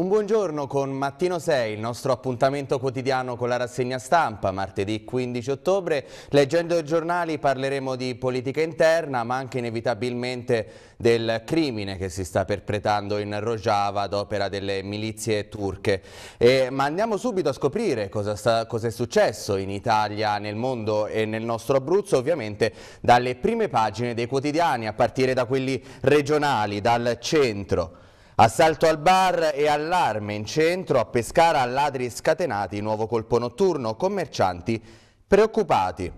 Un buongiorno con Mattino 6, il nostro appuntamento quotidiano con la rassegna stampa, martedì 15 ottobre. Leggendo i giornali parleremo di politica interna, ma anche inevitabilmente del crimine che si sta perpetrando in Rojava ad opera delle milizie turche. E, ma andiamo subito a scoprire cosa, sta, cosa è successo in Italia, nel mondo e nel nostro Abruzzo, ovviamente dalle prime pagine dei quotidiani, a partire da quelli regionali, dal centro. Assalto al bar e allarme in centro, a Pescara ladri scatenati, nuovo colpo notturno, commercianti preoccupati.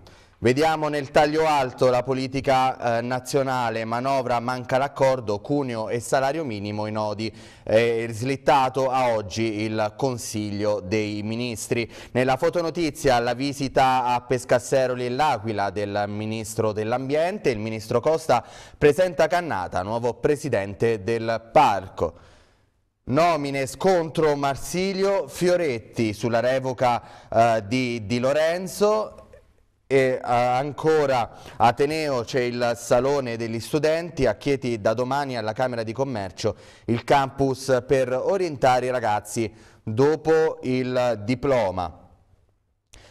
Vediamo nel taglio alto la politica eh, nazionale, manovra, manca l'accordo, cuneo e salario minimo i nodi. È slittato a oggi il Consiglio dei Ministri. Nella fotonotizia la visita a Pescasseroli e L'Aquila del Ministro dell'Ambiente, il Ministro Costa presenta Cannata, nuovo Presidente del Parco. Nomine scontro Marsilio Fioretti sulla revoca eh, di, di Lorenzo e eh, ancora a Ateneo c'è il Salone degli Studenti, a Chieti da domani alla Camera di Commercio il campus per orientare i ragazzi dopo il diploma.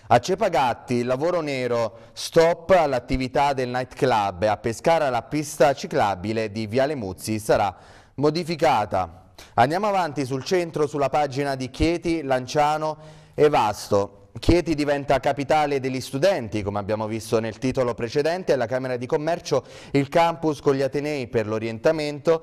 A Cepagatti, lavoro nero, stop all'attività del nightclub. A Pescara la pista ciclabile di Viale Muzzi sarà modificata. Andiamo avanti sul centro, sulla pagina di Chieti, Lanciano e Vasto. Chieti diventa capitale degli studenti, come abbiamo visto nel titolo precedente, alla Camera di Commercio il campus con gli Atenei per l'orientamento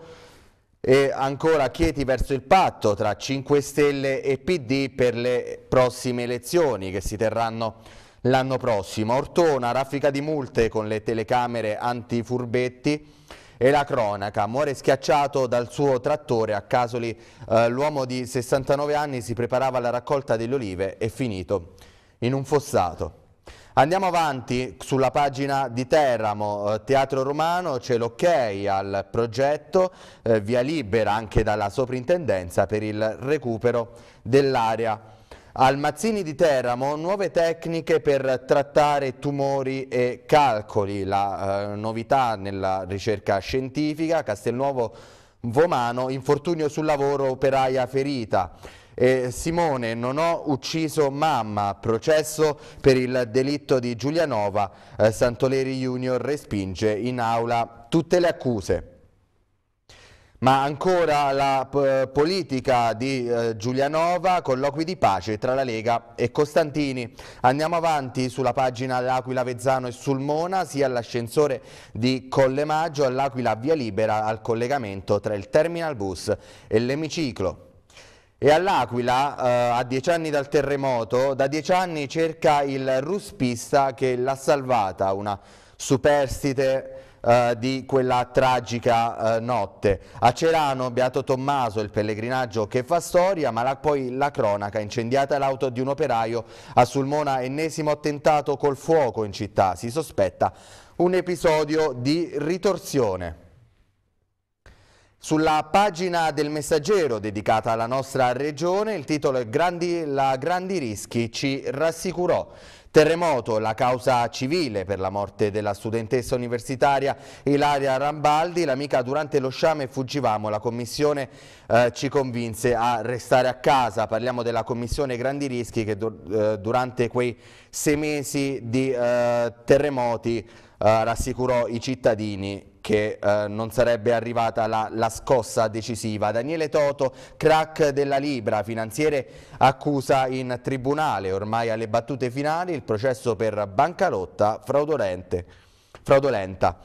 e ancora Chieti verso il patto tra 5 Stelle e PD per le prossime elezioni che si terranno l'anno prossimo. Ortona, raffica di multe con le telecamere antifurbetti e la cronaca. Muore schiacciato dal suo trattore a Casoli. Eh, L'uomo di 69 anni si preparava alla raccolta delle olive e finito in un fossato. Andiamo avanti sulla pagina di Teramo, eh, Teatro Romano, c'è l'ok ok al progetto, eh, via libera anche dalla soprintendenza per il recupero dell'area. Al Mazzini di Teramo nuove tecniche per trattare tumori e calcoli, la eh, novità nella ricerca scientifica, Castelnuovo Vomano, infortunio sul lavoro operaia ferita. Eh, Simone, non ho ucciso mamma, processo per il delitto di Giulianova, eh, Santoleri Junior respinge in aula tutte le accuse. Ma ancora la eh, politica di eh, Giulianova, colloqui di pace tra la Lega e Costantini. Andiamo avanti sulla pagina L'Aquila Vezzano e sul Mona, sia all'ascensore di Collemaggio, all'Aquila Via Libera, al collegamento tra il terminal bus e l'emiciclo. E all'Aquila, eh, a dieci anni dal terremoto, da dieci anni cerca il ruspista che l'ha salvata, una superstite eh, di quella tragica eh, notte. A Cerano, Beato Tommaso, il pellegrinaggio che fa storia, ma la, poi la cronaca, incendiata l'auto di un operaio a Sulmona, ennesimo attentato col fuoco in città, si sospetta un episodio di ritorsione. Sulla pagina del messaggero dedicata alla nostra regione il titolo è grandi, La grandi rischi ci rassicurò. Terremoto, la causa civile per la morte della studentessa universitaria Ilaria Rambaldi, l'amica durante lo sciame fuggivamo, la commissione eh, ci convinse a restare a casa, parliamo della commissione grandi rischi che do, eh, durante quei sei mesi di eh, terremoti eh, rassicurò i cittadini che eh, non sarebbe arrivata la, la, scossa decisiva. Daniele Toto, crack della Libra, finanziere accusa in tribunale, ormai alle battute finali, il processo per bancarotta fraudolente, fraudolenta.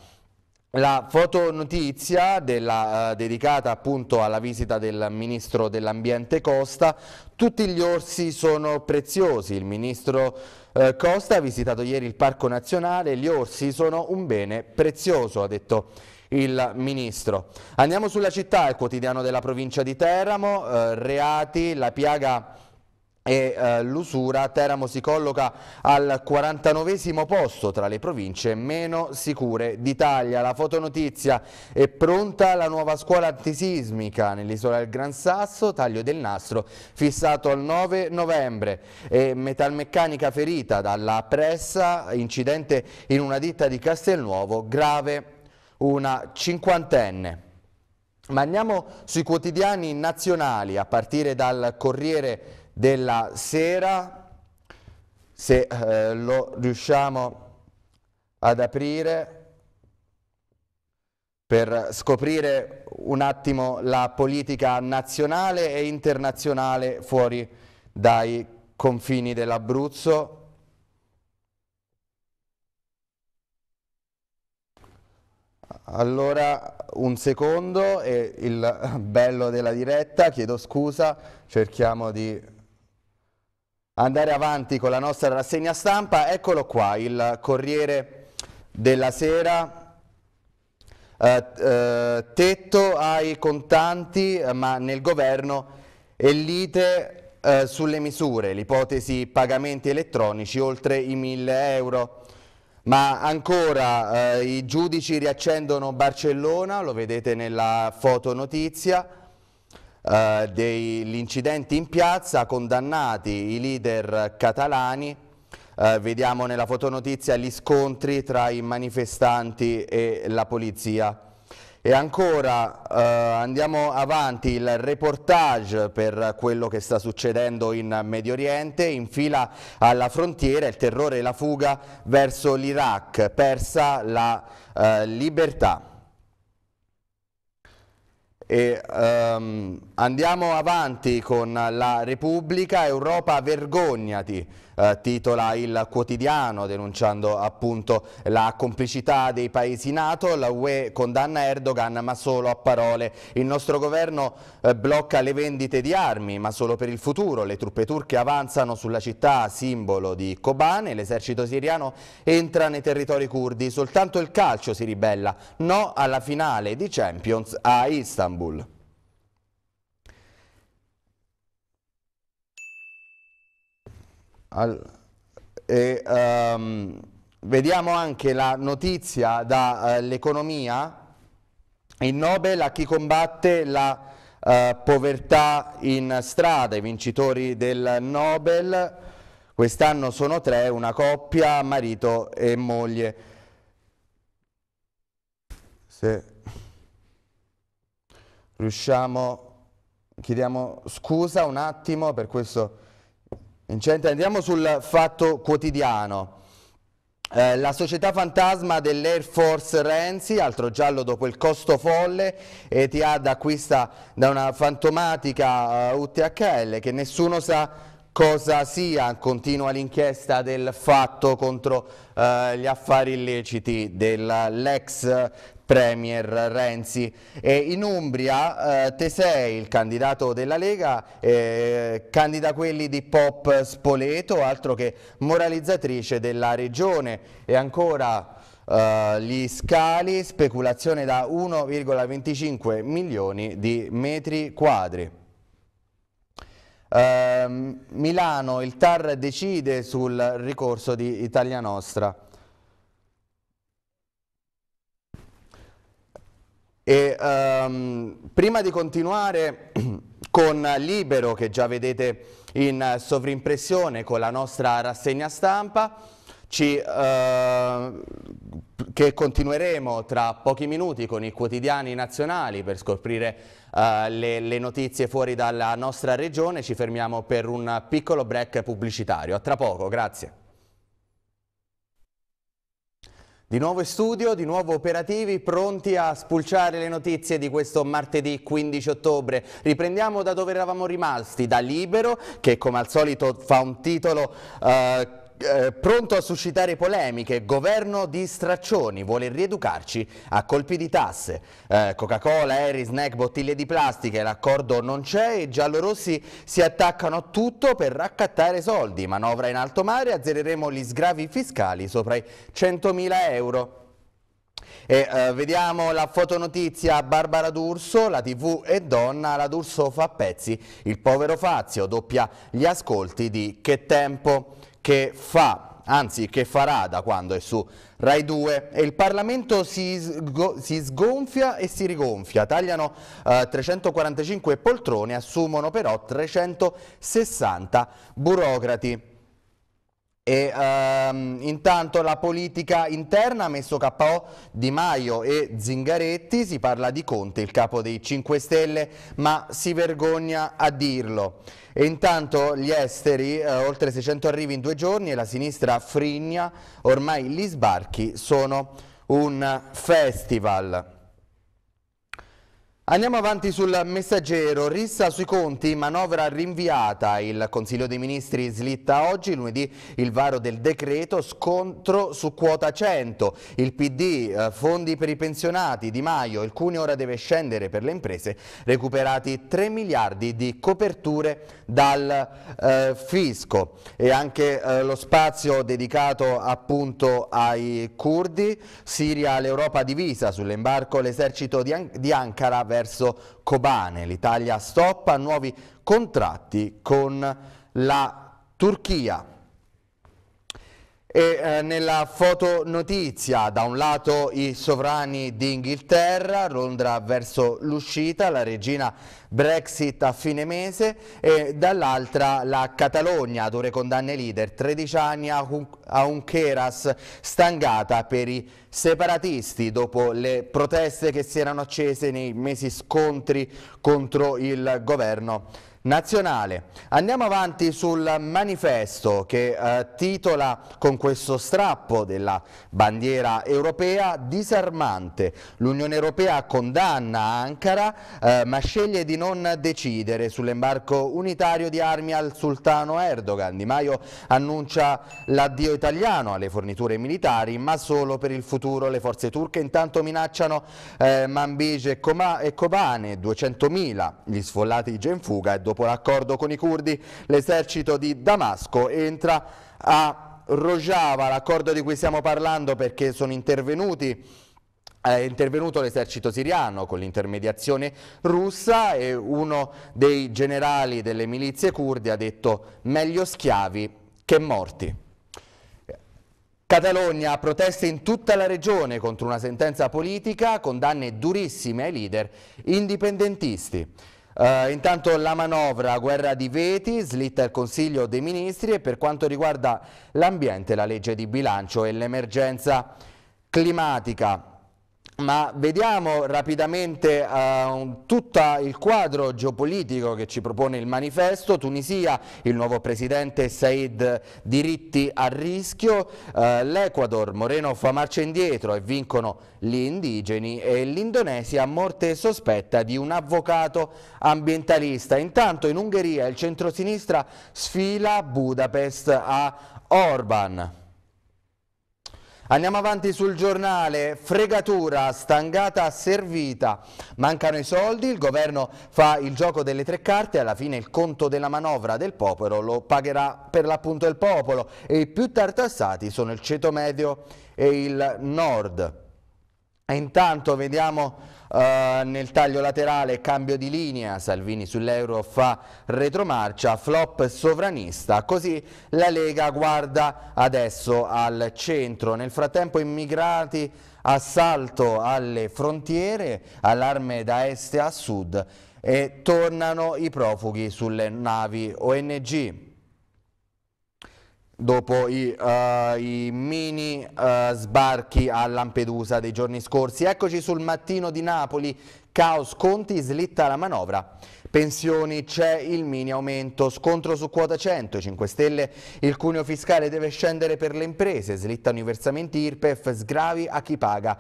La fotonotizia della, eh, dedicata appunto alla visita del Ministro dell'Ambiente Costa, tutti gli orsi sono preziosi, il Ministro eh, Costa ha visitato ieri il Parco Nazionale, gli orsi sono un bene prezioso, ha detto il Ministro. Andiamo sulla città, il quotidiano della provincia di Teramo, eh, reati, la piaga e eh, l'usura Teramo si colloca al 49 posto tra le province meno sicure d'Italia. La fotonotizia è pronta la nuova scuola antisismica nell'isola del Gran Sasso, taglio del nastro fissato al 9 novembre e metalmeccanica ferita dalla pressa, incidente in una ditta di Castelnuovo, grave una cinquantenne. Ma andiamo sui quotidiani nazionali a partire dal Corriere della sera, se eh, lo riusciamo ad aprire per scoprire un attimo la politica nazionale e internazionale fuori dai confini dell'Abruzzo. Allora, un secondo, e il bello della diretta, chiedo scusa, cerchiamo di andare avanti con la nostra rassegna stampa, eccolo qua il Corriere della Sera, eh, eh, tetto ai contanti eh, ma nel governo e lite eh, sulle misure, l'ipotesi pagamenti elettronici oltre i 1000 euro. Ma ancora eh, i giudici riaccendono Barcellona, lo vedete nella fotonotizia, eh, degli incidenti in piazza, condannati i leader catalani, eh, vediamo nella fotonotizia gli scontri tra i manifestanti e la polizia. E ancora eh, andiamo avanti il reportage per quello che sta succedendo in Medio Oriente, in fila alla frontiera il terrore e la fuga verso l'Iraq, persa la eh, libertà. E, um, andiamo avanti con la Repubblica, Europa vergognati. Eh, titola il quotidiano denunciando appunto la complicità dei paesi NATO, la UE condanna Erdogan ma solo a parole. Il nostro governo eh, blocca le vendite di armi ma solo per il futuro, le truppe turche avanzano sulla città simbolo di Kobane, l'esercito siriano entra nei territori curdi, soltanto il calcio si ribella, no alla finale di Champions a Istanbul. All e, um, vediamo anche la notizia dall'economia, eh, uh, il Nobel a chi combatte la uh, povertà in strada, i vincitori del Nobel, quest'anno sono tre, una coppia, marito e moglie. Se riusciamo, chiediamo scusa un attimo per questo Incente, andiamo sul fatto quotidiano. Eh, la società fantasma dell'Air Force Renzi, altro giallo dopo il costo folle, Etihad acquista da una fantomatica eh, UTHL che nessuno sa cosa sia, continua l'inchiesta del fatto contro eh, gli affari illeciti dell'ex Premier Renzi e in Umbria eh, Tesei, il candidato della Lega, eh, candida quelli di Pop Spoleto, altro che moralizzatrice della regione e ancora Uh, gli scali, speculazione da 1,25 milioni di metri quadri. Eh, Milano, il TAR decide sul ricorso di Italia Nostra. E, ehm, prima di continuare con Libero, che già vedete in sovrimpressione con la nostra rassegna stampa, ci, eh, che continueremo tra pochi minuti con i quotidiani nazionali per scoprire eh, le, le notizie fuori dalla nostra regione, ci fermiamo per un piccolo break pubblicitario. A tra poco, grazie. Di nuovo in studio, di nuovo operativi, pronti a spulciare le notizie di questo martedì 15 ottobre. Riprendiamo da dove eravamo rimasti, da Libero, che come al solito fa un titolo... Eh, eh, pronto a suscitare polemiche, governo di straccioni vuole rieducarci a colpi di tasse. Eh, Coca-Cola, Eri, snack, bottiglie di plastica, l'accordo non c'è i giallorossi si attaccano a tutto per raccattare soldi. Manovra in alto mare, azzereremo gli sgravi fiscali sopra i 100.000 euro. E, eh, vediamo la fotonotizia Barbara D'Urso, la tv è donna, la D'Urso fa pezzi, il povero Fazio doppia gli ascolti di Che Tempo che fa anzi che farà da quando è su Rai 2 e il Parlamento si, sgo si sgonfia e si rigonfia, tagliano eh, 345 poltrone, assumono però 360 burocrati. E, ehm, intanto la politica interna ha messo KO Di Maio e Zingaretti, si parla di Conte, il capo dei 5 Stelle, ma si vergogna a dirlo. E intanto gli esteri, eh, oltre 600 arrivi in due giorni e la sinistra frigna, ormai gli sbarchi sono un festival. Andiamo avanti sul messaggero, rissa sui conti, manovra rinviata. Il Consiglio dei Ministri slitta oggi, lunedì, il varo del decreto scontro su quota 100. Il PD, eh, fondi per i pensionati, Di Maio, il cuneo ora deve scendere per le imprese, recuperati 3 miliardi di coperture dal eh, fisco. E anche eh, lo spazio dedicato appunto ai curdi, Siria, l'Europa divisa, sull'embarco l'esercito di, An di Ankara verso verso Kobane. L'Italia stoppa nuovi contratti con la Turchia. E, eh, nella fotonotizia, da un lato i sovrani d'Inghilterra, Londra verso l'uscita, la regina Brexit a fine mese, e dall'altra la Catalogna, dove condanne leader, 13 anni a, un, a Uncheras stangata per i separatisti dopo le proteste che si erano accese nei mesi scontri contro il governo nazionale. Andiamo avanti sul manifesto che eh, titola con questo strappo della bandiera europea disarmante. L'Unione Europea condanna Ankara eh, ma sceglie di non decidere sull'embarco unitario di armi al sultano Erdogan. Di Maio annuncia l'addio italiano alle forniture militari ma solo per il futuro le forze turche intanto minacciano eh, Manbige e Kobane, 200.000 gli sfollati già in fuga e dopo dopo l'accordo con i curdi, l'esercito di Damasco entra a Rojava, l'accordo di cui stiamo parlando perché sono intervenuti è intervenuto l'esercito siriano con l'intermediazione russa e uno dei generali delle milizie kurde ha detto meglio schiavi che morti. Catalogna proteste in tutta la regione contro una sentenza politica, condanne durissime ai leader indipendentisti. Uh, intanto la manovra, guerra di veti, slitta il Consiglio dei Ministri e per quanto riguarda l'ambiente, la legge di bilancio e l'emergenza climatica ma vediamo rapidamente eh, tutto il quadro geopolitico che ci propone il manifesto. Tunisia, il nuovo presidente Said diritti a rischio, eh, l'Equador, Moreno fa marcia indietro e vincono gli indigeni e l'Indonesia morte sospetta di un avvocato ambientalista. Intanto in Ungheria il centrosinistra sfila Budapest a Orban. Andiamo avanti sul giornale, fregatura, stangata servita, mancano i soldi, il governo fa il gioco delle tre carte, alla fine il conto della manovra del popolo lo pagherà per l'appunto il popolo e i più tartassati sono il ceto medio e il nord. E intanto vediamo eh, nel taglio laterale cambio di linea, Salvini sull'euro fa retromarcia, flop sovranista, così la Lega guarda adesso al centro. Nel frattempo immigrati assalto alle frontiere, allarme da est a sud e tornano i profughi sulle navi ONG dopo i, uh, i mini uh, sbarchi a Lampedusa dei giorni scorsi. Eccoci sul mattino di Napoli, caos conti, slitta la manovra. Pensioni c'è il mini aumento, scontro su quota 100, 5 Stelle, il cuneo fiscale deve scendere per le imprese, slittano i versamenti IRPEF, sgravi a chi paga,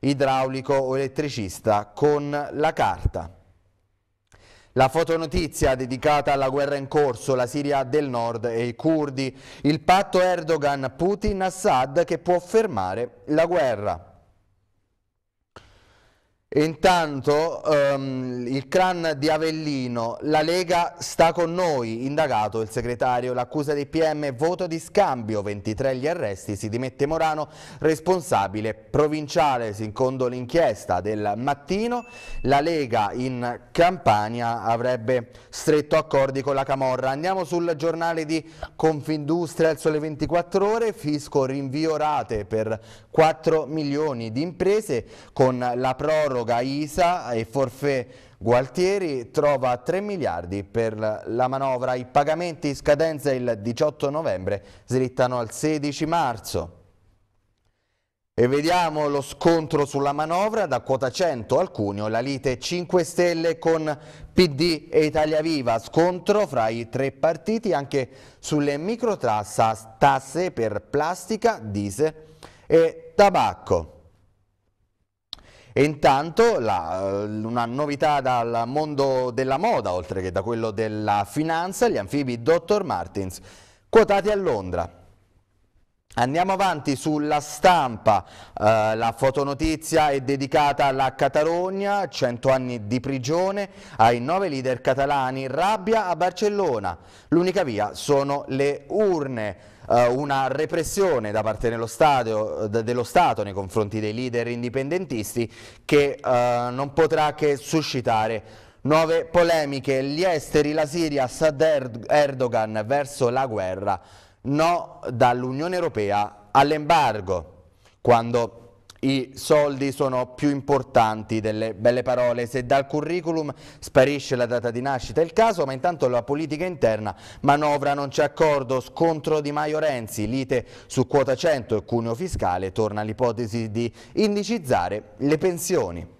idraulico o elettricista con la carta. La fotonotizia dedicata alla guerra in corso, la Siria del Nord e i curdi, il patto Erdogan-Putin-Assad che può fermare la guerra. Intanto um, il clan di Avellino, la Lega sta con noi, indagato il segretario, l'accusa dei PM, voto di scambio, 23 gli arresti, si dimette Morano, responsabile provinciale, secondo l'inchiesta del mattino, la Lega in Campania avrebbe stretto accordi con la Camorra. Andiamo sul giornale di Confindustria, il sole 24 ore, fisco rinvio rate per 4 milioni di imprese con la proroga proroga ISA e forfè Gualtieri trova 3 miliardi per la manovra. I pagamenti in scadenza il 18 novembre slittano al 16 marzo. E vediamo lo scontro sulla manovra da quota 100 al cuneo, la lite 5 Stelle con PD e Italia Viva, scontro fra i tre partiti anche sulle tasse per plastica, diesel e tabacco. E intanto la, una novità dal mondo della moda, oltre che da quello della finanza, gli anfibi Dr. Martins, quotati a Londra. Andiamo avanti sulla stampa, eh, la fotonotizia è dedicata alla Catalogna, 100 anni di prigione ai nove leader catalani, rabbia a Barcellona, l'unica via sono le urne. Eh, una repressione da parte dello, stadio, dello, Stato nei confronti dei leader indipendentisti che eh, non potrà che suscitare Nuove polemiche, gli esteri, la Siria, Assad Erdogan verso la guerra, no dall'Unione Europea all'embargo. Quando i soldi sono più importanti delle belle parole, se dal curriculum sparisce la data di nascita è il caso, ma intanto la politica interna manovra non c'è accordo, scontro di Maio Renzi, lite su quota 100 e cuneo fiscale, torna l'ipotesi di indicizzare le pensioni.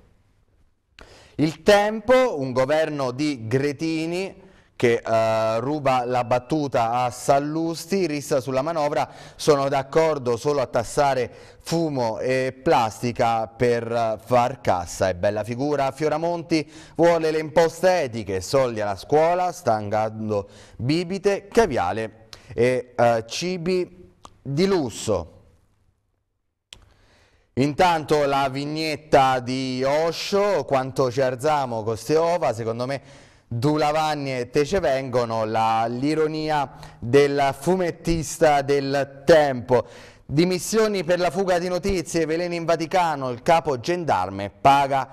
Il tempo, un governo di Gretini che eh, ruba la battuta a Sallusti, rissa sulla manovra, sono d'accordo solo a tassare fumo e plastica per eh, far cassa. È bella figura, Fioramonti vuole le imposte etiche, soldi alla scuola, stangando bibite, caviale e eh, cibi di lusso. Intanto la vignetta di Osho, quanto ci arzamo con queste ova, secondo me Du e te vengono, l'ironia del fumettista del tempo. Dimissioni per la fuga di notizie, veleni in Vaticano, il capo gendarme paga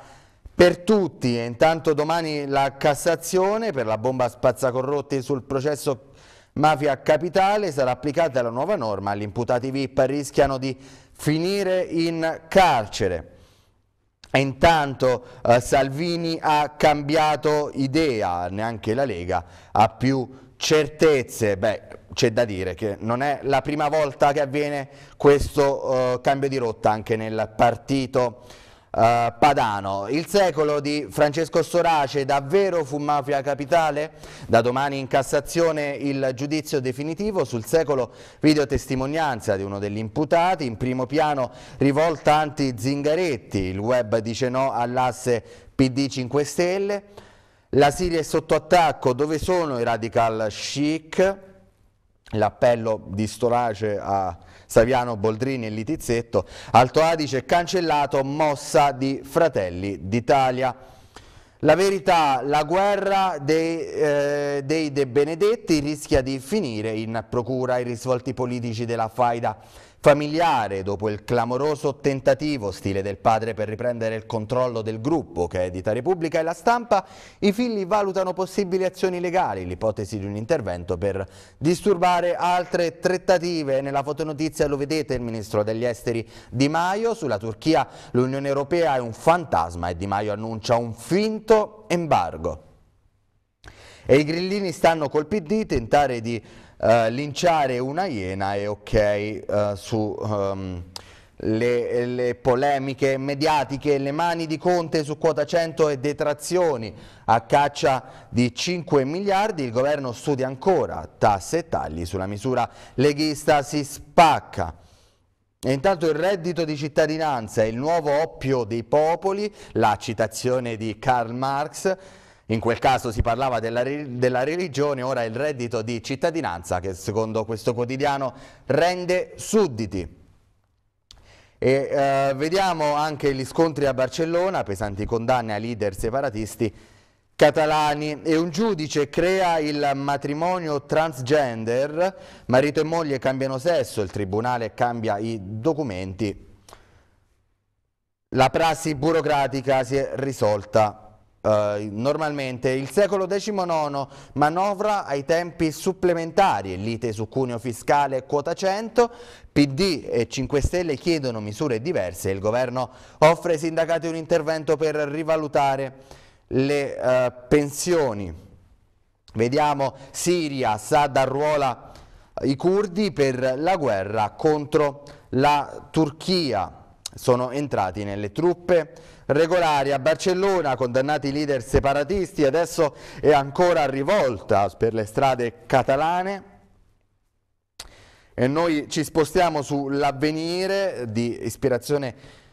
per tutti e intanto domani la Cassazione per la bomba spazzacorrotti sul processo mafia capitale sarà applicata la nuova norma, gli imputati VIP rischiano di finire in carcere. E intanto eh, Salvini ha cambiato idea, neanche la Lega ha più certezze. Beh, c'è da dire che non è la prima volta che avviene questo eh, cambio di rotta anche nel partito eh, Padano. Il secolo di Francesco Storace davvero fu mafia capitale? Da domani in Cassazione il giudizio definitivo sul secolo videotestimonianza di uno degli imputati, in primo piano rivolta anti-Zingaretti, il web dice no all'asse PD 5 Stelle, la Siria è sotto attacco, dove sono i radical chic? L'appello di Storace a Saviano, Boldrini e Litizzetto, Alto Adige cancellato mossa di Fratelli d'Italia. La verità, la guerra dei, eh, dei De Benedetti rischia di finire in procura i risvolti politici della faida familiare dopo il clamoroso tentativo stile del padre per riprendere il controllo del gruppo che edita Repubblica e la stampa, i figli valutano possibili azioni legali, l'ipotesi di un intervento per disturbare altre trattative. Nella fotonotizia lo vedete il ministro degli esteri Di Maio, sulla Turchia l'Unione Europea è un fantasma e Di Maio annuncia un finto embargo. E i grillini stanno col PD tentare di Uh, linciare una iena è ok uh, su... Um, le, le, polemiche mediatiche, le mani di Conte su quota 100 e detrazioni a caccia di 5 miliardi, il governo studia ancora tasse e tagli sulla misura leghista si spacca. E intanto il reddito di cittadinanza è il nuovo oppio dei popoli, la citazione di Karl Marx, in quel caso si parlava della, della, religione, ora il reddito di cittadinanza che secondo questo quotidiano rende sudditi. E, eh, vediamo anche gli scontri a Barcellona, pesanti condanne ai leader separatisti catalani e un giudice crea il matrimonio transgender, marito e moglie cambiano sesso, il tribunale cambia i documenti. La prassi burocratica si è risolta eh, normalmente il secolo XIX manovra ai tempi supplementari, lite su cuneo fiscale e quota 100, PD e 5 Stelle chiedono misure diverse, il governo offre ai sindacati un intervento per rivalutare le uh, pensioni. Vediamo Siria, Assad arruola i curdi per la guerra contro la Turchia, sono entrati nelle truppe regolari a Barcellona, condannati i leader separatisti, adesso è ancora rivolta per le strade catalane. E noi ci spostiamo sull'avvenire di ispirazione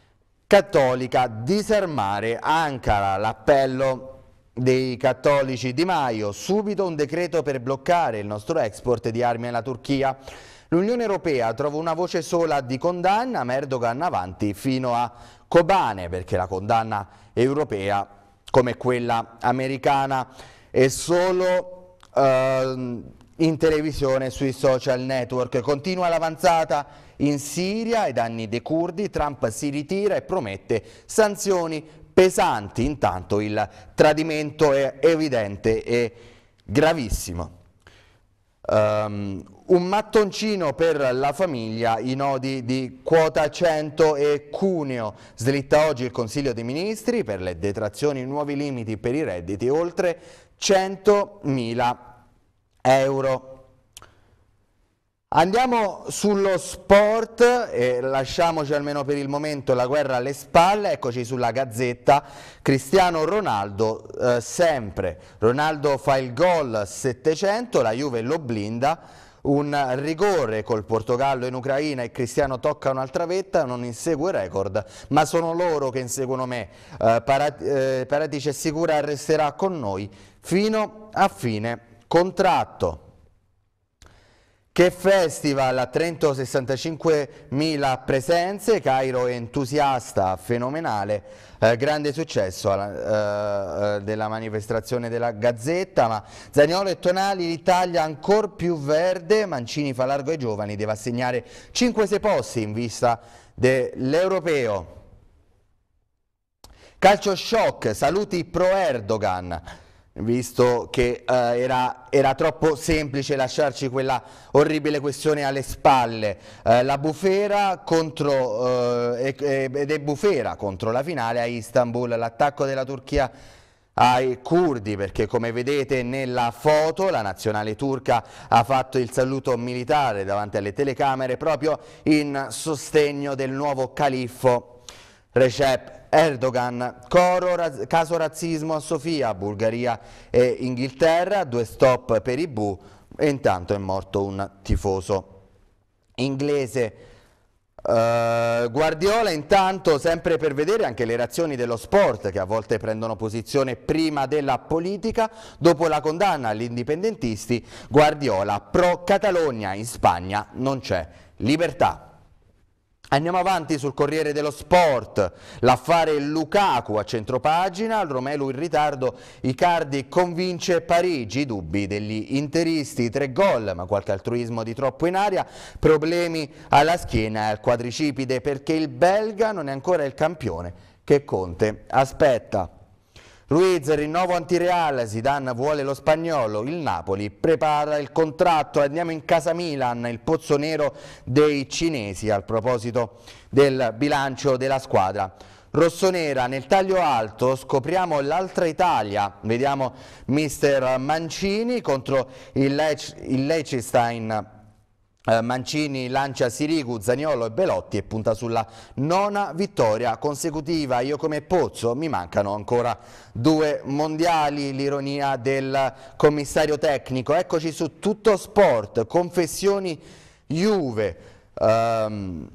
cattolica disarmare Ankara, l'appello dei cattolici Di Maio, subito un decreto per bloccare il nostro export di armi alla Turchia. L'Unione Europea trova una voce sola di condanna, Merdogan avanti fino a Kobane, perché la condanna europea, come quella americana, è solo eh, in televisione sui social network. Continua l'avanzata in Siria ai danni dei curdi, Trump si ritira e promette sanzioni pesanti, intanto il tradimento è evidente e gravissimo. Um, un mattoncino per la famiglia, i nodi di quota 100 e cuneo. Slitta oggi il Consiglio dei Ministri per le detrazioni nuovi limiti per i redditi oltre 100.000 euro. Andiamo sullo sport, e lasciamoci almeno per il momento la guerra alle spalle, eccoci sulla Gazzetta, Cristiano Ronaldo eh, sempre, Ronaldo fa il gol 700, la Juve lo blinda, un rigore col Portogallo in Ucraina e Cristiano tocca un'altra vetta, non insegue record, ma sono loro che inseguono me, eh, Parati, eh, Paratice sicura resterà con noi fino a fine contratto. Che festival a Trento 65.000 presenze, Cairo entusiasta, fenomenale, eh, grande successo alla, eh, eh della manifestazione della Gazzetta, ma Zagnolo e Tonali l'Italia ancora più verde, Mancini fa largo ai giovani, deve assegnare 5-6 posti in vista dell'Europeo. Calcio shock, saluti pro Erdogan visto che eh, era, era, troppo semplice lasciarci quella orribile questione alle spalle. Eh, la bufera contro, eh, ed è bufera contro la finale a Istanbul, l'attacco della Turchia ai curdi perché come vedete nella foto la nazionale turca ha fatto il saluto militare davanti alle telecamere proprio in sostegno del nuovo califfo Recep Erdogan, coro, raz, caso razzismo a Sofia, Bulgaria e Inghilterra, due stop per i bu e intanto è morto un tifoso inglese. Uh, Guardiola intanto sempre per vedere anche le reazioni dello sport che a volte prendono posizione prima della politica dopo la condanna agli indipendentisti Guardiola pro Catalogna in Spagna non c'è libertà Andiamo avanti sul Corriere dello Sport, l'affare Lukaku a centropagina, al Romelu in ritardo, Icardi convince Parigi, I dubbi degli interisti, tre gol ma qualche altruismo di troppo in aria, problemi alla schiena e al quadricipite perché il belga non è ancora il campione che Conte aspetta. Ruiz, rinnovo antireal, Zidane vuole lo spagnolo, il Napoli prepara il contratto, andiamo in casa Milan, il pozzo nero dei cinesi al proposito del bilancio della squadra. Rossonera nel taglio alto scopriamo l'altra Italia, vediamo mister Mancini contro il, Lech, il Lechstein eh, Mancini lancia Sirigu, Zaniolo e Belotti e punta sulla nona vittoria consecutiva. Io come Pozzo mi mancano ancora due mondiali, l'ironia del commissario tecnico. Eccoci su tutto sport, confessioni Juve. Um,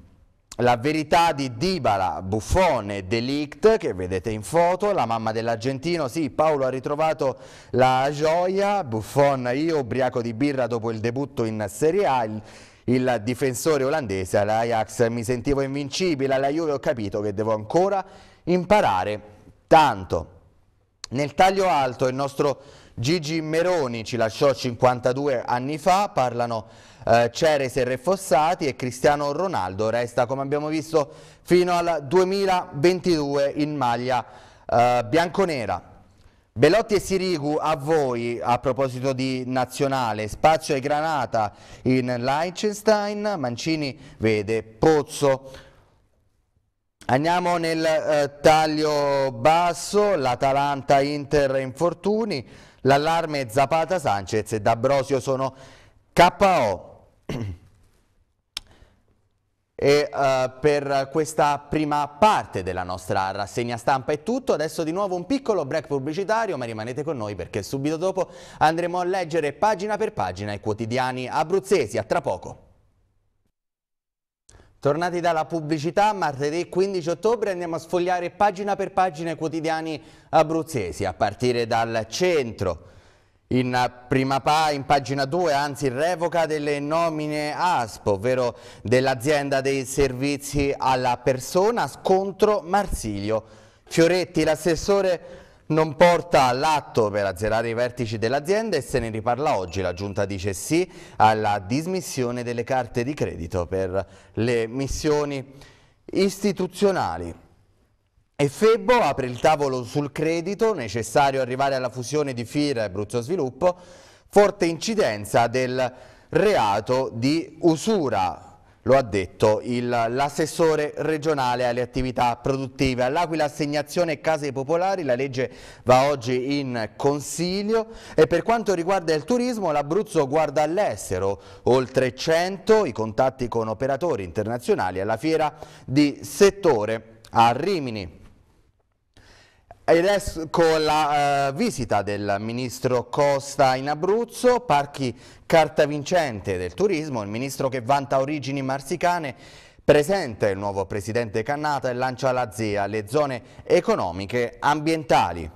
la verità di Dibala, buffone, delict, che vedete in foto, la mamma dell'argentino, sì, Paolo ha ritrovato la gioia, buffon io, ubriaco di birra dopo il debutto in Serie A, il, il difensore olandese all'Ajax, mi sentivo invincibile, alla Juve ho capito che devo ancora imparare tanto. Nel taglio alto il nostro Gigi Meroni ci lasciò 52 anni fa, parlano eh, Ceres e Refossati e Cristiano Ronaldo resta come abbiamo visto fino al 2022 in maglia eh, bianconera. Belotti e Sirigu a voi a proposito di nazionale, spazio e granata in Liechtenstein, Mancini vede Pozzo. Andiamo nel eh, taglio basso, l'Atalanta Inter infortuni, l'allarme Zapata Sanchez e D'Abrosio sono KO. E uh, per questa prima parte della nostra rassegna stampa è tutto, adesso di nuovo un piccolo break pubblicitario, ma rimanete con noi perché subito dopo andremo a leggere pagina per pagina i quotidiani abruzzesi, a tra poco. Tornati dalla pubblicità, martedì 15 ottobre andiamo a sfogliare pagina per pagina i quotidiani abruzzesi, a partire dal centro in eh, prima pa, in pagina 2, anzi revoca delle nomine ASP, ovvero dell'azienda dei servizi alla persona, scontro Marsilio. Fioretti, l'assessore non porta l'atto per azzerare i vertici dell'azienda e se ne riparla oggi. La Giunta dice sì alla dismissione delle carte di credito per le missioni istituzionali. E Febbo apre il tavolo sul credito, necessario arrivare alla fusione di FIR e Abruzzo Sviluppo, forte incidenza del reato di usura, lo ha detto l'assessore regionale alle attività produttive. All'Aquila assegnazione case popolari, la legge va oggi in consiglio e per quanto riguarda il turismo l'Abruzzo guarda all'estero, oltre 100 i contatti con operatori internazionali alla fiera di settore a Rimini. Adesso con la uh, visita del ministro Costa in Abruzzo, parchi carta vincente del turismo, il ministro che vanta origini marsicane presenta il nuovo presidente Cannata e lancia la zia le zone economiche ambientali.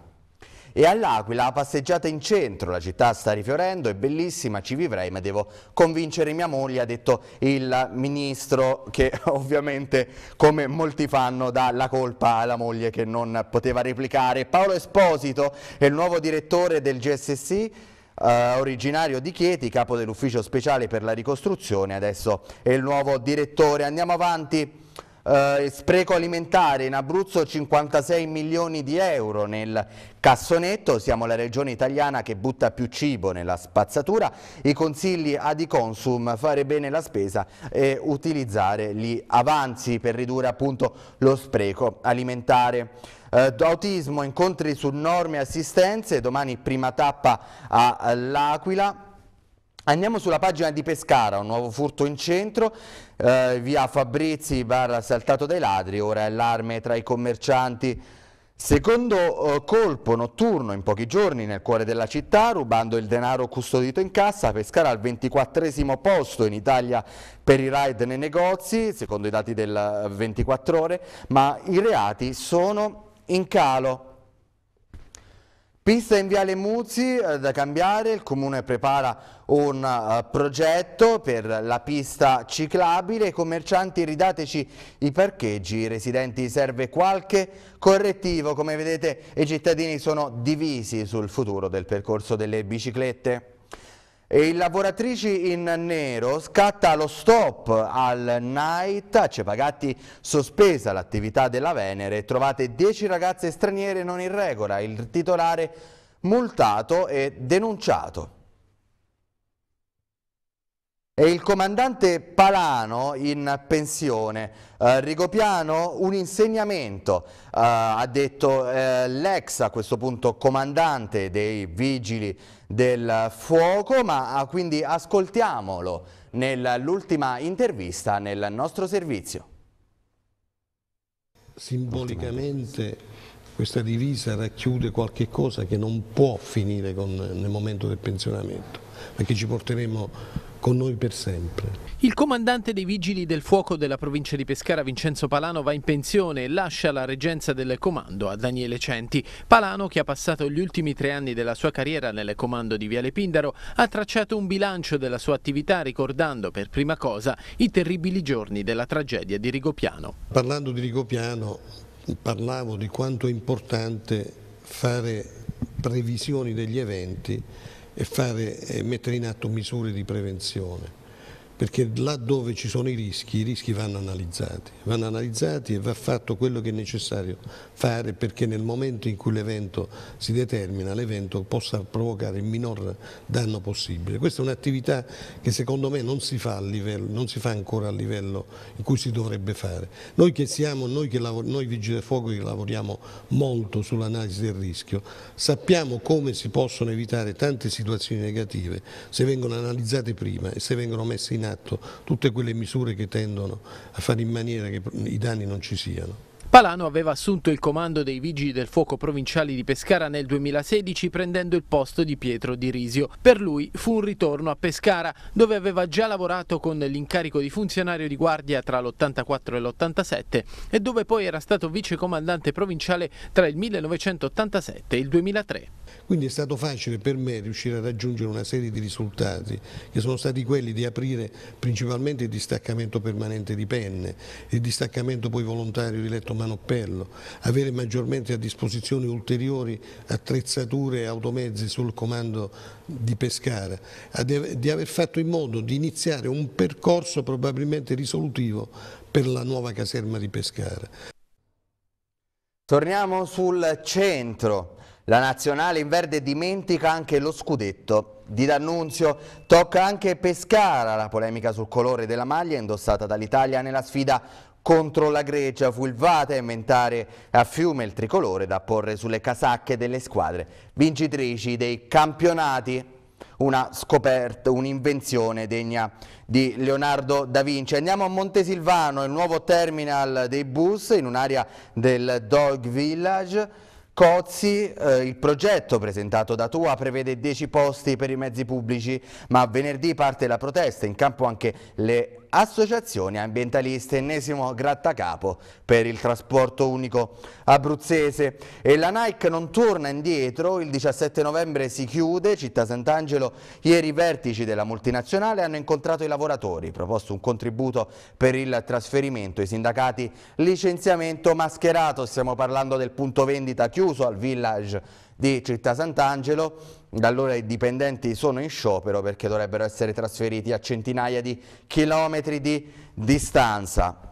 E all'Aquila la passeggiata in centro, la città sta rifiorendo, è bellissima, ci vivrei ma devo convincere mia moglie, ha detto il ministro che ovviamente come molti fanno dà la colpa alla moglie che non poteva replicare. Paolo Esposito è il nuovo direttore del GSC. Uh, eh, originario di Chieti, capo dell'ufficio speciale per la ricostruzione, adesso è il nuovo direttore. Andiamo avanti. Eh, spreco alimentare in Abruzzo 56 milioni di euro nel cassonetto, siamo la regione italiana che butta più cibo nella spazzatura, i consigli ad i Iconsum fare bene la spesa e utilizzare gli avanzi per ridurre appunto lo spreco alimentare. Eh, autismo, incontri su norme e assistenze, domani prima tappa all'Aquila. Andiamo sulla pagina di Pescara, un nuovo furto in centro, eh, via Fabrizi, bar assaltato dai ladri, ora è allarme tra i commercianti. Secondo eh, colpo notturno in pochi giorni nel cuore della città, rubando il denaro custodito in cassa, Pescara al 24 posto in Italia per i raid nei negozi, secondo i dati del 24 eh, ore, ma i reati sono in calo. Pista in Viale Muzzi eh, da cambiare, il Comune prepara un eh, progetto per la pista ciclabile, commercianti ridateci i parcheggi, i residenti serve qualche correttivo, come vedete i cittadini sono divisi sul futuro del percorso delle biciclette. E lavoratrici in nero scatta lo stop al night, a Cepagatti sospesa l'attività della Venere, trovate 10 ragazze straniere non in regola, il titolare multato e denunciato. E il comandante Palano in pensione, eh, Rigopiano un insegnamento, eh, ha detto eh, l'ex a questo punto comandante dei vigili del fuoco, ma ah, quindi ascoltiamolo nell'ultima intervista nel nostro servizio. Simbolicamente questa divisa racchiude qualche cosa che non può finire con, nel momento del pensionamento, perché ci porteremo con noi per sempre. Il comandante dei Vigili del Fuoco della provincia di Pescara, Vincenzo Palano, va in pensione e lascia la reggenza del comando a Daniele Centi. Palano, che ha passato gli ultimi tre anni della sua carriera nel comando di Viale Pindaro, ha tracciato un bilancio della sua attività ricordando per prima cosa i terribili giorni della tragedia di Rigopiano. Parlando di Rigopiano parlavo di quanto è importante fare previsioni degli eventi e, fare, e mettere in atto misure di prevenzione perché là dove ci sono i rischi, i rischi vanno analizzati, vanno analizzati e va fatto quello che è necessario fare perché nel momento in cui l'evento si determina, l'evento possa provocare il minor danno possibile. Questa è un'attività che secondo me non si fa, livello, non si fa ancora a livello in cui si dovrebbe fare. Noi che siamo, noi, che noi Vigili del Fuoco che lavoriamo molto sull'analisi del rischio, sappiamo come si possono evitare tante situazioni negative se vengono analizzate prima e se vengono messe in atto atto tutte quelle misure che tendono a fare in maniera che i danni non ci siano. Palano aveva assunto il comando dei vigili del fuoco provinciali di Pescara nel 2016 prendendo il posto di Pietro Di Risio. Per lui fu un ritorno a Pescara dove aveva già lavorato con l'incarico di funzionario di guardia tra l'84 e l'87 e dove poi era stato vicecomandante provinciale tra il 1987 e il 2003. Quindi è stato facile per me riuscire a raggiungere una serie di risultati che sono stati quelli di aprire principalmente il distaccamento permanente di penne, il distaccamento poi volontario di letto manoppello, avere maggiormente a disposizione ulteriori attrezzature e automezzi sul comando di Pescara, di aver fatto in modo di iniziare un percorso probabilmente risolutivo per la nuova caserma di Pescara. Torniamo sul centro. La nazionale in verde dimentica anche lo scudetto di D'Annunzio. Tocca anche Pescara, la polemica sul colore della maglia indossata dall'Italia nella sfida contro la Grecia. Fu il Vata a inventare a fiume il tricolore da porre sulle casacche delle squadre vincitrici dei campionati. Una scoperta, un'invenzione degna di Leonardo da Vinci. Andiamo a Montesilvano, il nuovo terminal dei bus in un'area del Dog Village Cozzi, eh, il progetto presentato da Tua prevede 10 posti per i mezzi pubblici, ma venerdì parte la protesta, in campo anche le associazioni ambientaliste, ennesimo grattacapo per il trasporto unico abruzzese. E la Nike non torna indietro, il 17 novembre si chiude, Città Sant'Angelo, ieri i vertici della multinazionale hanno incontrato i lavoratori, proposto un contributo per il trasferimento, i sindacati licenziamento mascherato, stiamo parlando del punto vendita chiuso al Village di Città Sant'Angelo. Da allora i dipendenti sono in sciopero perché dovrebbero essere trasferiti a centinaia di chilometri di distanza.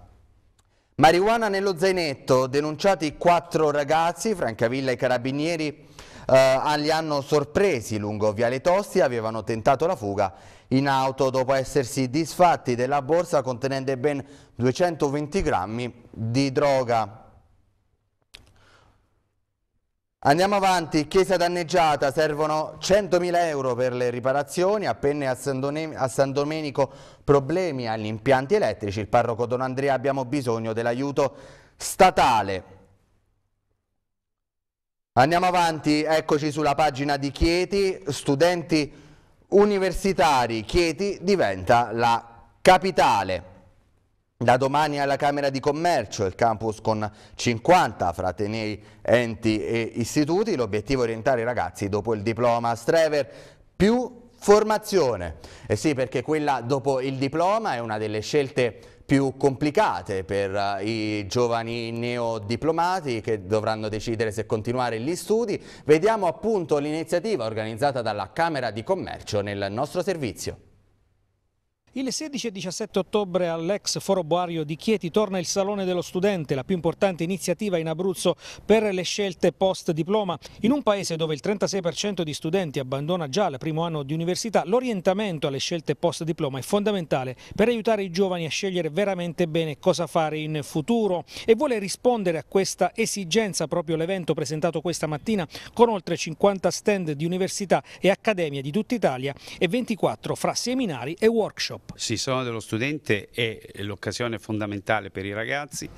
Marijuana nello zainetto, denunciati quattro ragazzi, Francavilla e Carabinieri, eh, li hanno sorpresi lungo Viale Tosti, avevano tentato la fuga in auto dopo essersi disfatti della borsa contenente ben 220 grammi di droga. Andiamo avanti, chiesa danneggiata, servono 100.000 euro per le riparazioni, appena a San, Domenico problemi agli impianti elettrici, il parroco Don Andrea abbiamo bisogno dell'aiuto statale. Andiamo avanti, eccoci sulla pagina di Chieti, studenti universitari, Chieti diventa la capitale. Da domani alla Camera di Commercio, il campus con 50 fra enti e istituti, l'obiettivo è orientare i ragazzi dopo il diploma Strever più formazione. Eh sì, perché quella dopo il diploma è una delle scelte più complicate per eh, i giovani neodiplomati che dovranno decidere se continuare gli studi. Vediamo appunto l'iniziativa organizzata dalla Camera di Commercio nel nostro servizio. Il 16 e 17 ottobre all'ex Foro Boario di Chieti torna il Salone dello Studente, la più importante iniziativa in Abruzzo per le scelte post diploma. In un paese dove il 36% di studenti abbandona già il primo anno di università, l'orientamento alle scelte post diploma è fondamentale per aiutare i giovani a scegliere veramente bene cosa fare in futuro e vuole rispondere a questa esigenza proprio l'evento presentato questa mattina con oltre 50 stand di università e accademie di tutta Italia e 24 fra seminari e workshop purtroppo. Sì, sono dello studente è l'occasione fondamentale per i ragazzi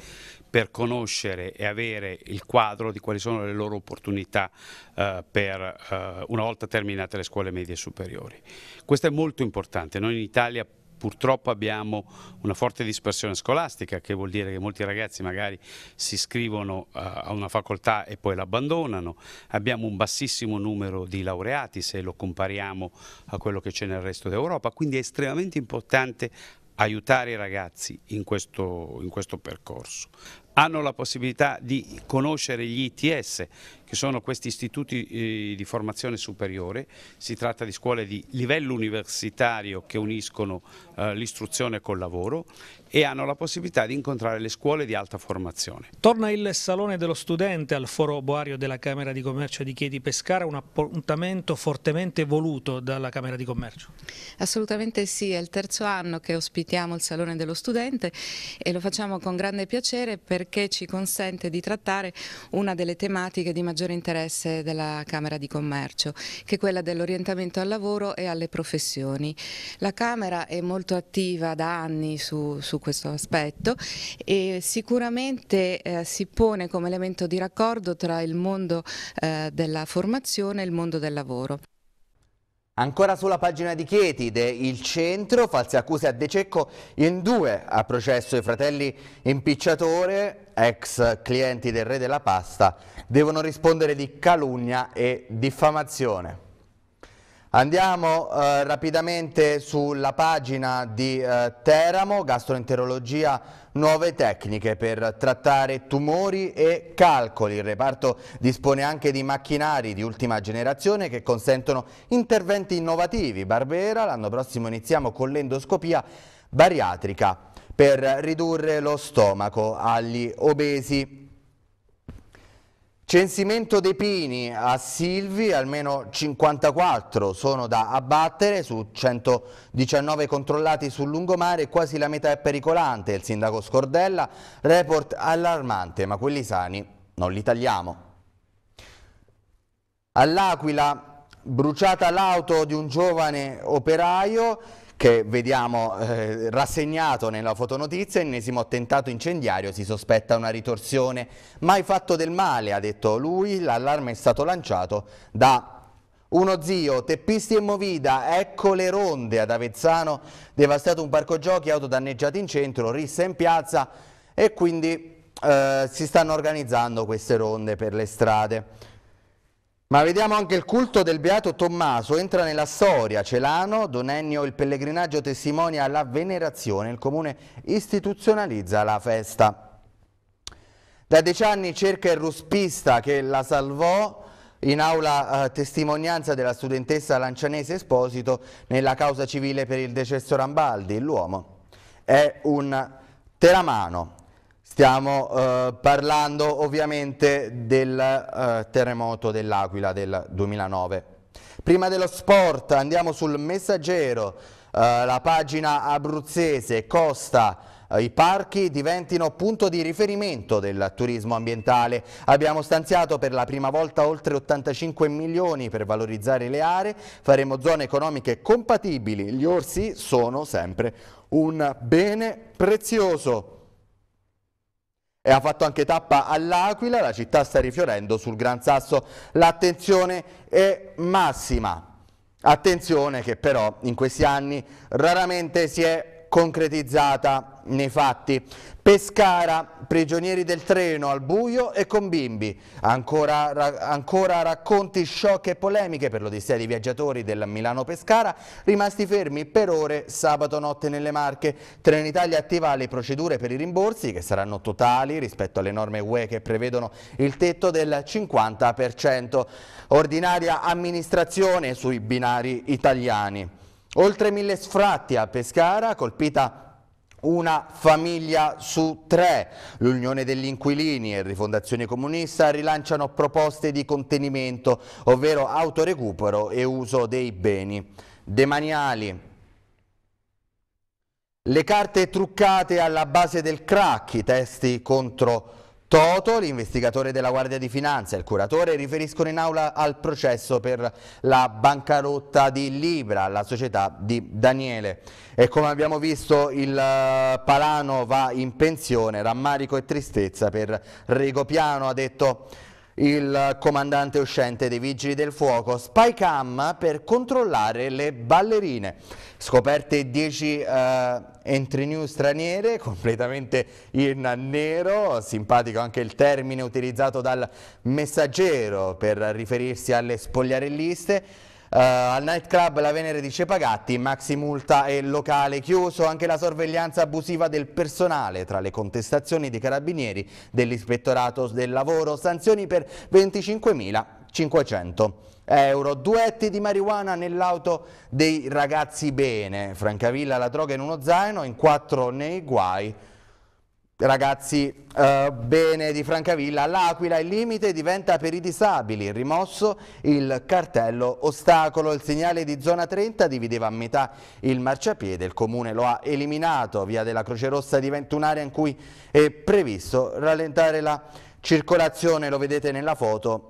per conoscere e avere il quadro di quali sono le loro opportunità eh, per, eh, una volta terminate le scuole medie e superiori. Questo è molto importante, noi in Italia purtroppo abbiamo una forte dispersione scolastica che vuol dire che molti ragazzi magari si iscrivono eh, a una facoltà e poi l'abbandonano, abbiamo un bassissimo numero di laureati se lo compariamo a quello che c'è nel resto d'Europa, quindi è estremamente importante aiutare i ragazzi in questo, in questo percorso hanno la possibilità di conoscere gli ITS, che sono questi istituti eh, di formazione superiore, si tratta di scuole di livello universitario che uniscono eh, l'istruzione col lavoro e hanno la possibilità di incontrare le scuole di alta formazione. Torna il Salone dello Studente al Foro Boario della Camera di Commercio di Chiedi Pescara, un appuntamento fortemente voluto dalla Camera di Commercio. Assolutamente sì, è il terzo anno che ospitiamo il Salone dello Studente e lo facciamo con grande piacere per perché ci consente di trattare una delle tematiche di maggiore interesse della Camera di Commercio, che è quella dell'orientamento al lavoro e alle professioni. La Camera è molto attiva da anni su, su questo aspetto e sicuramente eh, si pone come elemento di raccordo tra il mondo eh, della formazione e il mondo del lavoro. Ancora sulla pagina di Chieti il centro, false accuse a De Cecco in due a processo i fratelli impicciatore, ex clienti del re della pasta, devono rispondere di calunnia e diffamazione. Andiamo eh, rapidamente sulla pagina di eh, Teramo, gastroenterologia, nuove tecniche per trattare tumori e calcoli. Il reparto dispone anche di macchinari di ultima generazione che consentono interventi innovativi. Barbera, l'anno prossimo iniziamo con l'endoscopia bariatrica per ridurre lo stomaco agli obesi. Censimento dei pini a Silvi, almeno 54 sono da abbattere su 119 controllati sul lungomare, quasi la metà è pericolante. Il sindaco Scordella, report allarmante, ma quelli sani non li tagliamo. All'Aquila bruciata l'auto di un giovane operaio che vediamo eh, rassegnato nella fotonotizia, ennesimo attentato incendiario, si sospetta una ritorsione. Mai fatto del male, ha detto lui, l'allarme è stato lanciato da uno zio, teppisti e movida, ecco le ronde ad Avezzano, devastato un parco giochi, auto danneggiate in centro, rissa in piazza e quindi eh, si stanno organizzando queste ronde per le strade. Ma vediamo anche il culto del Beato Tommaso, entra nella storia, Celano, Don Ennio, il pellegrinaggio testimonia la venerazione, il comune istituzionalizza la festa. Da dieci anni cerca il ruspista che la salvò, in aula eh, testimonianza della studentessa lancianese Esposito nella causa civile per il decesso Rambaldi, l'uomo è un teramano. Stiamo eh, parlando ovviamente del eh, terremoto dell'Aquila del 2009. Prima dello sport andiamo sul Messaggero, eh, la pagina abruzzese Costa eh, i parchi diventino punto di riferimento del turismo ambientale. Abbiamo stanziato per la prima volta oltre 85 milioni per valorizzare le aree, faremo zone economiche compatibili, gli orsi sono sempre un bene prezioso. E ha fatto anche tappa all'Aquila, la città sta rifiorendo sul Gran Sasso. L'attenzione è massima. Attenzione che però in questi anni raramente si è concretizzata nei fatti. Pescara prigionieri del treno al buio e con bimbi. Ancora, ra, ancora racconti shock e polemiche per l'odissea dei viaggiatori del Milano-Pescara, rimasti fermi per ore sabato notte nelle Marche. Trenitalia attiva le procedure per i rimborsi che saranno totali rispetto alle norme UE che prevedono il tetto del 50%. Ordinaria amministrazione sui binari italiani. Oltre mille sfratti a Pescara, colpita una famiglia su tre. L'Unione degli Inquilini e Rifondazione Comunista rilanciano proposte di contenimento, ovvero autorecupero e uso dei beni demaniali. Le carte truccate alla base del crack, i testi contro Toto, l'investigatore della Guardia di Finanza e il curatore riferiscono in aula al processo per la bancarotta di Libra, la società di Daniele. E come abbiamo visto il eh, Palano va in pensione, rammarico e tristezza per Rigopiano, ha detto il comandante uscente dei Vigili del Fuoco, spy cam per controllare le ballerine. Scoperte 10 eh, entry news straniere, completamente in nero, simpatico anche il termine utilizzato dal messaggero per riferirsi alle spogliarelliste, Uh, al nightclub la Venere di Cepagatti, maxi multa e locale chiuso, anche la sorveglianza abusiva del personale tra le contestazioni dei carabinieri dell'ispettorato del lavoro, sanzioni per 25.500 euro. Duetti di marijuana nell'auto dei ragazzi bene, Francavilla la droga in uno zaino, in quattro nei guai, Ragazzi, eh, bene di Francavilla, l'Aquila il limite diventa per i disabili, rimosso il cartello ostacolo, il segnale di zona 30 divideva a metà il marciapiede, il comune lo ha eliminato, via della Croce Rossa diventa un'area in cui è previsto rallentare la circolazione, lo vedete nella foto,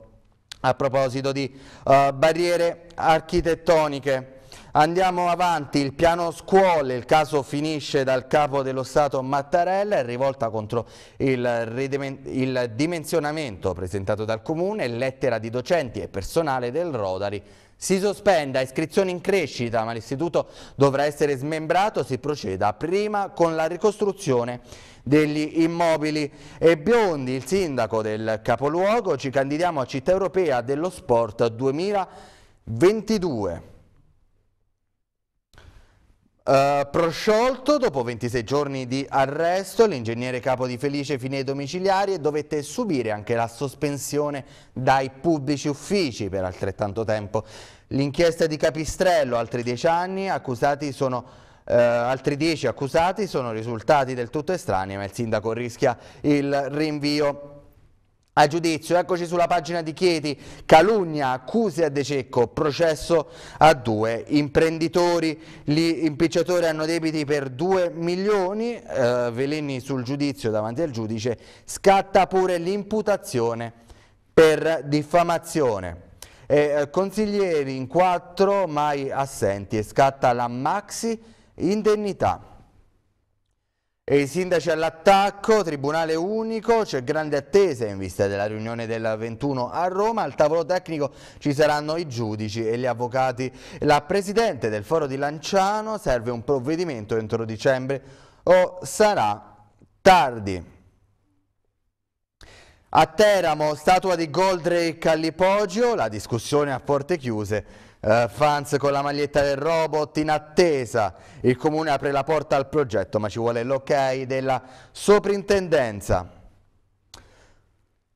a proposito di eh, barriere architettoniche. Andiamo avanti, il piano scuole, il caso finisce dal capo dello Stato Mattarella, è rivolta contro il, il dimensionamento presentato dal Comune, lettera di docenti e personale del Rodari si sospenda, iscrizioni in crescita, ma l'istituto dovrà essere smembrato, si proceda prima con la ricostruzione degli immobili. E Biondi, il sindaco del capoluogo, ci candidiamo a Città Europea dello Sport 2022. Uh, prosciolto dopo 26 giorni di arresto, l'ingegnere capo di Felice finì ai domiciliari e dovette subire anche la sospensione dai pubblici uffici per altrettanto tempo. L'inchiesta di Capistrello, altri 10 anni, accusati sono Uh, altri 10 accusati sono risultati del tutto estranei, ma il sindaco rischia il rinvio a giudizio, eccoci sulla pagina di Chieti, calunnia, accuse a De Cecco, processo a due imprenditori, gli impicciatori hanno debiti per 2 milioni, eh, Veleni sul giudizio davanti al giudice, scatta pure l'imputazione per diffamazione. Eh, consiglieri in quattro mai assenti e scatta la maxi indennità. E i sindaci all'attacco, Tribunale Unico, c'è grande attesa in vista della riunione del 21 a Roma, al tavolo tecnico ci saranno i giudici e gli avvocati. La Presidente del Foro di Lanciano serve un provvedimento entro dicembre o sarà tardi. A Teramo, statua di Goldrake all'ipogio, la discussione a porte chiuse Uh, eh, fans con la maglietta del robot in attesa. Il comune apre la porta al progetto ma ci vuole l'ok della soprintendenza.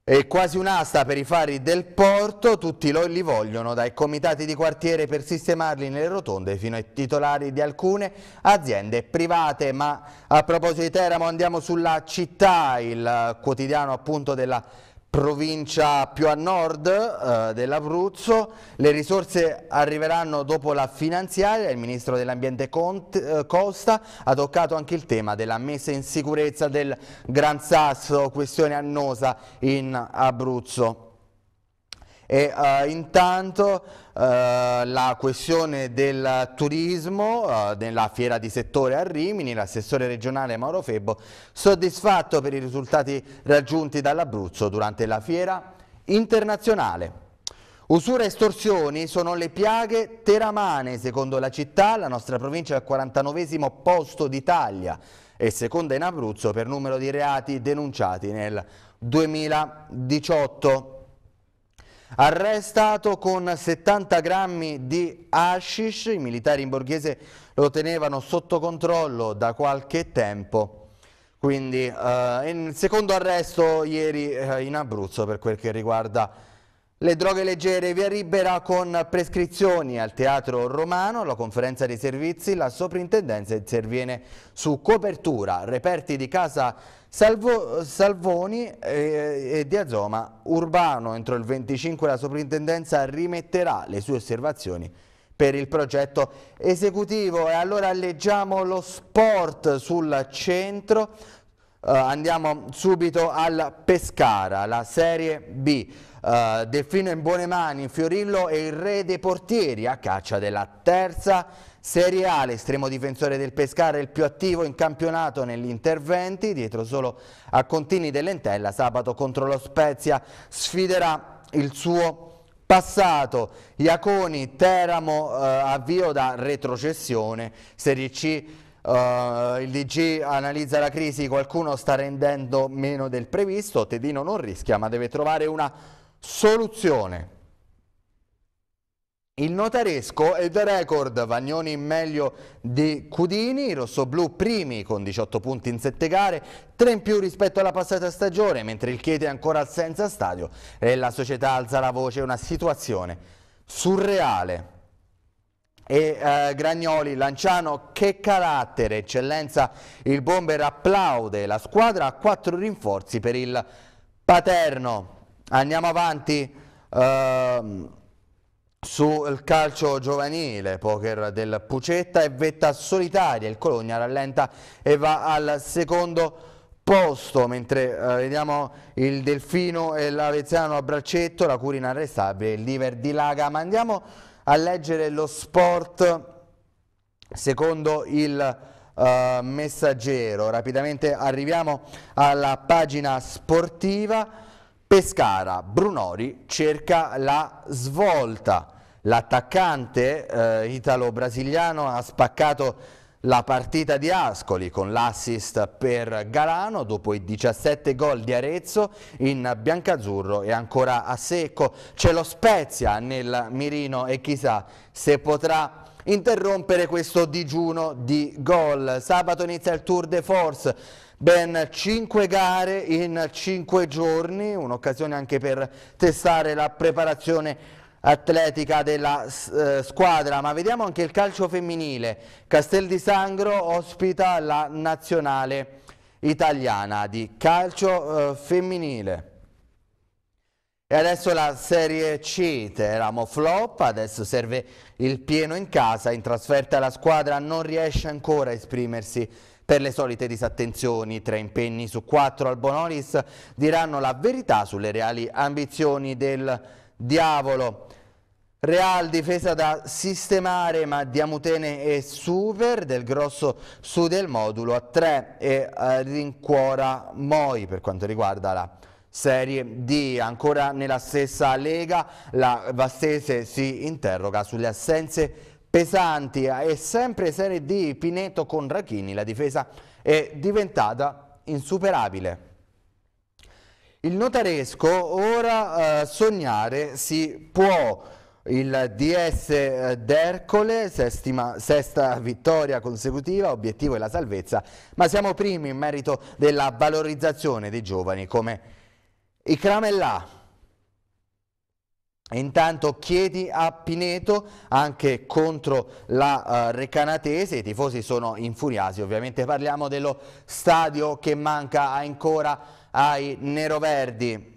E quasi un'asta per i fari del porto, tutti li vogliono, dai comitati di quartiere per sistemarli nelle rotonde fino ai titolari di alcune aziende private. Ma a proposito di Teramo andiamo sulla città, il quotidiano appunto della provincia più a nord eh, dell'Abruzzo. Le risorse arriveranno dopo la finanziaria. Il ministro dell'Ambiente eh, Costa ha toccato anche il tema della messa in sicurezza del Gran Sasso, questione annosa in Abruzzo. E eh, intanto eh, la questione del turismo eh, nella fiera di settore a Rimini, l'assessore regionale Mauro Febbo, soddisfatto per i risultati raggiunti dall'Abruzzo durante la fiera internazionale. Usura e estorsioni sono le piaghe teramane, secondo la città, la nostra provincia è al 49 posto d'Italia e seconda in Abruzzo per numero di reati denunciati nel 2018 arrestato con 70 grammi di hashish, i militari in borghese lo tenevano sotto controllo da qualche tempo. Quindi eh, il secondo arresto ieri eh, in Abruzzo per quel che riguarda le droghe leggere via libera con prescrizioni al Teatro Romano, alla conferenza dei servizi, la soprintendenza interviene su copertura, reperti di casa Salvo, Salvoni eh, e, e Diazoma, Urbano entro il 25 la soprintendenza rimetterà le sue osservazioni per il progetto esecutivo e allora leggiamo lo sport sul centro Uh, andiamo subito al Pescara, la Serie B. Uh, Delfino in buone mani, Fiorillo e il re dei portieri a caccia della terza Serie A, l'estremo difensore del Pescara, il più attivo in campionato negli interventi, dietro solo a Contini dell'Entella, sabato contro lo Spezia sfiderà il suo passato. Iaconi, Teramo, eh, avvio da retrocessione, Serie C Uh, il DG analizza la crisi, qualcuno sta rendendo meno del previsto, Tedino non rischia ma deve trovare una soluzione. Il notaresco è il record, Vagnoni meglio di Cudini, i rossoblù primi con 18 punti in 7 gare, 3 in più rispetto alla passata stagione, mentre il Chiede è ancora senza stadio e la società alza la voce, una situazione surreale. E eh, Gragnoli, Lanciano, che carattere, eccellenza, il bomber applaude, la squadra ha 4 rinforzi per il Paterno. Andiamo avanti. Eh, sul calcio giovanile, poker del Pucetta e vetta solitaria, il Cologna rallenta e va al secondo posto, mentre eh, vediamo il Delfino e l'Avezzano a braccetto, la cura inarrestabile, il liver di Laga, ma andiamo a leggere lo sport secondo il eh, messaggero, rapidamente arriviamo alla pagina sportiva, Pescara, Brunori cerca la svolta. L'attaccante eh, italo-brasiliano ha spaccato la partita di Ascoli con l'assist per Galano dopo i 17 gol di Arezzo in biancazzurro e ancora a secco. C'è lo Spezia nel mirino e chissà se potrà interrompere questo digiuno di gol. Sabato inizia il Tour de Force. Ben 5 gare in 5 giorni, un'occasione anche per testare la preparazione atletica della eh, squadra, ma vediamo anche il calcio femminile. Castel di Sangro ospita la nazionale italiana di calcio eh, femminile. E adesso la Serie C, Teramo flop, adesso serve il pieno in casa, in trasferta la squadra non riesce ancora a esprimersi per le solite disattenzioni, tre impegni su quattro al Bonolis diranno la verità sulle reali ambizioni del diavolo. Real difesa da sistemare ma Diamutene e Super del grosso su del modulo a 3 e eh, rincuora Moi per quanto riguarda la Serie D. Ancora nella stessa Lega la Vastese si interroga sulle assenze pesanti e eh, sempre Serie D Pineto con Rachini la difesa è diventata insuperabile. Il notaresco ora eh, sognare si può il DS eh, d'Ercole, sestima, sesta vittoria consecutiva, obiettivo è la salvezza, ma siamo primi in merito della valorizzazione dei giovani come i Cramellà. Intanto chiedi a Pineto anche contro la uh, Recanatese, i tifosi sono infuriati, ovviamente parliamo dello stadio che manca ancora ai neroverdi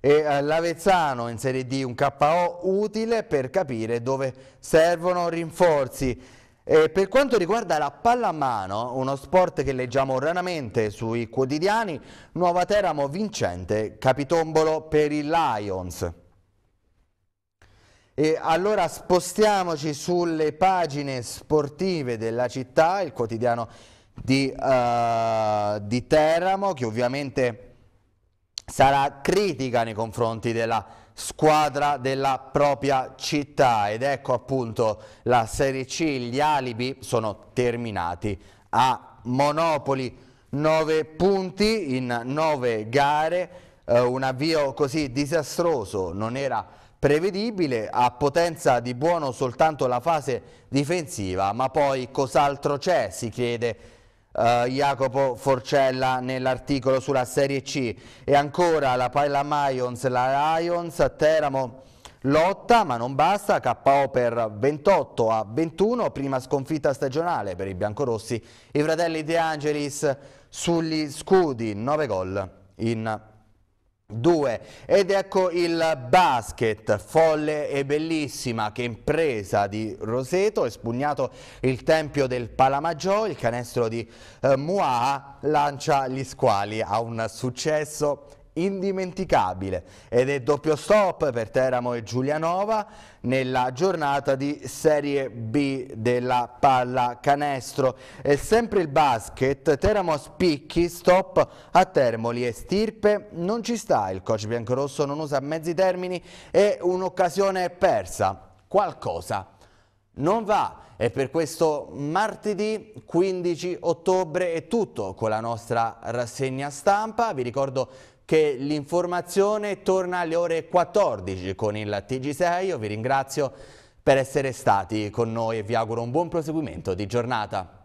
e eh, l'Avezzano in Serie D un KO utile per capire dove servono rinforzi. E per quanto riguarda la pallamano, uno sport che leggiamo raramente sui quotidiani, Nuova Teramo vincente, capitombolo per i Lions. E allora spostiamoci sulle pagine sportive della città, il quotidiano di, uh, di Teramo, che ovviamente sarà critica nei confronti della squadra della propria città ed ecco appunto la Serie C, gli alibi sono terminati a Monopoli, 9 punti in 9 gare, eh, un avvio così disastroso non era prevedibile, a potenza di buono soltanto la fase difensiva, ma poi cos'altro c'è si chiede eh, Jacopo Forcella nell'articolo sulla Serie C. E ancora la Paella Mayons, la Lions Teramo lotta ma non basta, KO per 28 a 21, prima sconfitta stagionale per i biancorossi, i fratelli De Angelis sugli scudi, 9 gol in 2. Ed ecco il basket, folle e bellissima, che impresa di Roseto, espugnato il tempio del Palamaggiò, il canestro di eh, Mua lancia gli squali a un successo indimenticabile ed è doppio stop per Teramo e Giulianova nella giornata di Serie B della pallacanestro È sempre il basket Teramo a spicchi stop a Termoli e Stirpe non ci sta il coach biancorosso non usa mezzi termini e un'occasione persa qualcosa non va e per questo martedì 15 ottobre è tutto con la nostra rassegna stampa vi ricordo che l'informazione torna alle ore 14 con il TG6. Io vi ringrazio per essere stati con noi e vi auguro un buon proseguimento di giornata.